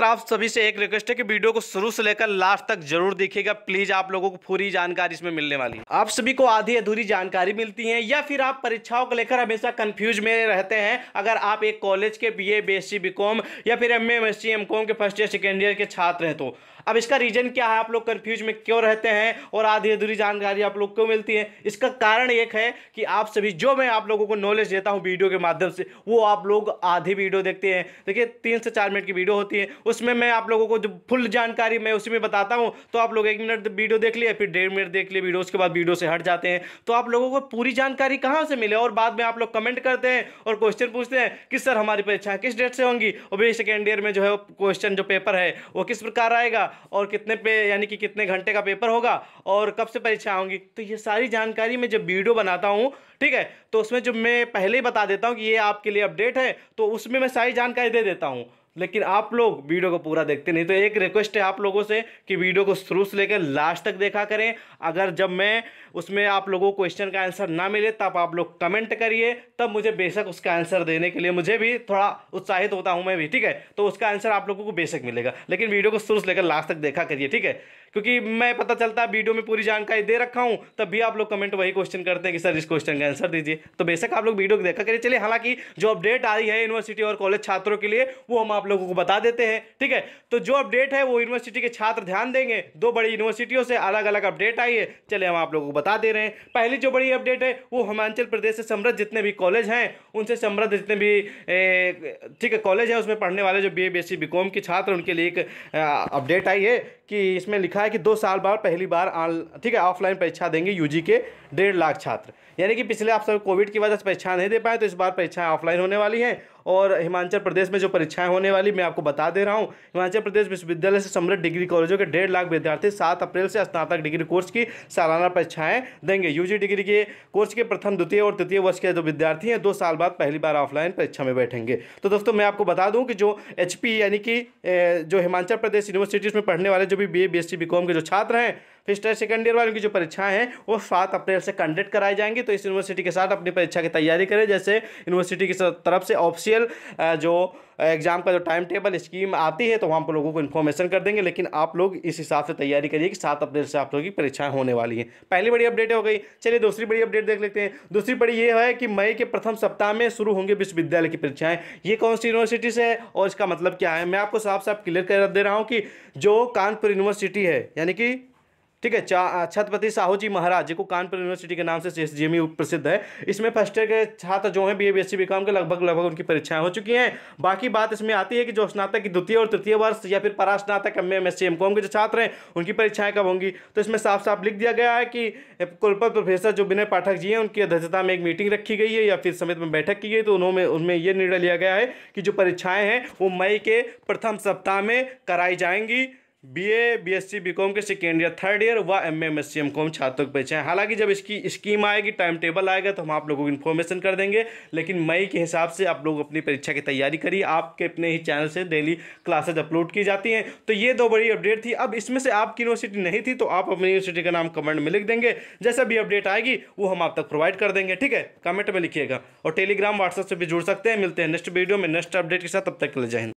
मात्र तो आप सभी से एक रिक्वेस्ट है कि वीडियो को शुरू से लेकर लास्ट तक जरूर देखिएगा प्लीज आप लोगों को पूरी जानकारी इसमें मिलने वाली है आप सभी को आधी अधूरी जानकारी मिलती है या फिर आप परीक्षाओं को लेकर हमेशा कंफ्यूज में रहते हैं अगर आप एक कॉलेज के बी ए बी या फिर एम एम एस के फर्स्ट ईयर सेकेंड ईयर के छात्र हैं तो अब इसका रीजन क्या है आप लोग कंफ्यूज में क्यों रहते हैं और आधी अधूरी जानकारी आप लोग क्यों मिलती है इसका कारण एक है कि आप सभी जो मैं आप लोगों को नॉलेज देता हूं वीडियो के माध्यम से वो आप लोग आधी वीडियो देखते हैं देखिए तीन से चार मिनट की वीडियो होती है उसमें मैं आप लोगों को जो फुल जानकारी मैं उसी में बताता हूँ तो आप लोग एक मिनट वीडियो देख लिए फिर डेढ़ मिनट देख लिए वीडियो उसके बाद वीडियो से हट जाते हैं तो आप लोगों को पूरी जानकारी कहाँ से मिले और बाद में आप लोग कमेंट करते हैं और क्वेश्चन पूछते हैं कि सर हमारी परीक्षा किस डेट से होंगी और भाई सेकेंड ईयर में जो है क्वेश्चन जो पेपर है वो किस प्रकार आएगा और कितने पे यानी कि कितने घंटे का पेपर होगा और कब से परीक्षा होंगी तो ये सारी जानकारी मैं जब वीडियो बनाता हूँ ठीक है तो उसमें जो मैं पहले ही बता देता हूँ कि ये आपके लिए अपडेट है तो उसमें मैं सारी जानकारी दे देता हूँ लेकिन आप लोग वीडियो को पूरा देखते नहीं तो एक रिक्वेस्ट है आप लोगों से कि वीडियो को शुरू से लेकर लास्ट तक देखा करें अगर जब मैं उसमें आप लोगों को क्वेश्चन का आंसर ना मिले तब आप लोग कमेंट करिए तब मुझे बेशक उसका आंसर देने के लिए मुझे भी थोड़ा उत्साहित होता हूँ मैं भी ठीक है तो उसका आंसर आप लोगों को बेशक मिलेगा लेकिन वीडियो को शुरू से लेकर लास्ट तक देखा करिए ठीक है क्योंकि मैं पता चलता है वीडियो में पूरी जानकारी दे रखा हूँ तब भी आप लोग कमेंट वही क्वेश्चन करते हैं कि सर इस क्वेश्चन का आंसर दीजिए तो बेशक आप लोग वीडियो को देखा करिए चलिए हालांकि जो अपडेट आई है यूनिवर्सिटी और कॉलेज छात्रों के लिए वो हम आप लोगों को बता देते हैं ठीक है तो जो अपडेट है वो यूनिवर्सिटी के छात्र ध्यान देंगे दो बड़ी यूनिवर्सिटियों से अलग अलग अपडेट आई है चले हम आप लोगों को बता दे रहे हैं पहली जो बड़ी अपडेट है वो हिमाचल प्रदेश से समृद्ध जितने भी कॉलेज हैं उनसे समृद्ध जितने भी ठीक है कॉलेज है उसमें पढ़ने वाले जो B A B S C B com के छात्र उनके लिए एक अपडेट आई है कि इसमें लिखा लिखा है कि दो साल बाद पहली बार आन ठीक है ऑफलाइन परीक्षा देंगे यूजी के डेढ़ लाख छात्र यानी कि पिछले आप सब कोविड की वजह से परीक्षा नहीं दे पाए तो इस बार परीक्षाएँ ऑफलाइन होने वाली हैं और हिमाचल प्रदेश में जो परीक्षाएं होने वाली मैं आपको बता दे रहा हूँ हिमाचल प्रदेश विश्वविद्यालय से समृद्ध डिग्री कॉलेजों के डेढ़ लाख विद्यार्थी सात अप्रैल से स्नातक डिग्री कोर्स की सालाना परीक्षाएं देंगे यूजी डिग्री के कोर्स के प्रथम द्वितीय और तृतीय वर्ष के जो विद्यार्थी हैं दो साल बाद पहली बार ऑफलाइन परीक्षा में बैठेंगे तो दोस्तों मैं आपको बता दूँ कि जो एच यानी कि जो हिमाचल प्रदेश यूनिवर्सिटीज़ में पढ़ने वाले जो भी बी ए बी के जो छात्र हैं फिर सेकेंड ईयर वालों की जो परीक्षाएं हैं वो सात अप्रैल से कंडक्ट कराई जाएंगी तो इस यूनिवर्सिटी के साथ अपनी परीक्षा की तैयारी करें जैसे यूनिवर्सिटी की तरफ से ऑफिशियल जो एग्ज़ाम का जो टाइम टेबल स्कीम आती है तो वहाँ पर लोगों को इन्फॉर्मेशन कर देंगे लेकिन आप लोग इस हिसाब से तैयारी करिए कि सात अप्रैल से आप लोगों की परीक्षाएं होने वाली हैं पहली बड़ी अपडेट हो गई चलिए दूसरी बड़ी अपडेट देख लेते हैं दूसरी बड़ी ये है कि मई के प्रथम सप्ताह में शुरू होंगे विश्वविद्यालय की परीक्षाएं ये कौन सी यूनिवर्सिटी से है और इसका मतलब क्या है मैं आपको साफ साफ क्लियर कर दे रहा हूँ कि जो कानपुर यूनिवर्सिटी है यानी कि ठीक है छत्रपति साहू जी महाराज जी को कानपुर यूनिवर्सिटी के नाम से एस प्रसिद्ध है इसमें फर्स्ट ईयर के छात्र जो हैं बी ए बी एस के लगभग लगभग उनकी परीक्षाएं हो चुकी हैं बाकी बात इसमें आती है कि जो स्नातक की द्वितीय और तृतीय वर्ष या फिर परास्नातक M M S C M com के जो छात्र हैं उनकी परीक्षाएं कब होंगी तो इसमें साफ साफ लिख दिया गया है कि कुलपत प्रोफेसर जो विनय पाठक जी हैं उनकी अध्यक्षता में एक मीटिंग रखी गई है या फिर समित में बैठक की गई तो उन्होंने उनमें यह निर्णय लिया गया है कि जो परीक्षाएँ हैं वो मई के प्रथम सप्ताह में कराई जाएंगी बीए बीएससी बीकॉम के सेकेंड ईयर थर्ड ईयर व एमए एम एमकॉम छात्रों की परीक्षा है हालांकि जब इसकी स्कीम आएगी टाइम टेबल आएगा तो हम आप लोगों को इन्फॉर्मेशन कर देंगे लेकिन मई के हिसाब से आप लोग अपनी परीक्षा की तैयारी करिए आपके अपने ही चैनल से डेली क्लासेज अपलोड की जाती हैं तो ये दो बड़ी अपडेट थी अब इसमें से आपकी यूनिवर्सिटी नहीं थी तो आप अपनी यूनिवर्सिटी का नाम कमेंट में लिख देंगे जैसा भी अपडेट आएगी वो हम आप तक प्रोवाइड कर देंगे ठीक है कमेंट में लिखिएगा और टेलीग्राम व्हाट्सएप से भी जुड़ सकते हैं मिलते हैं नेक्स्ट वीडियो में नेक्स्ट अपडेट के साथ तब तक के लिए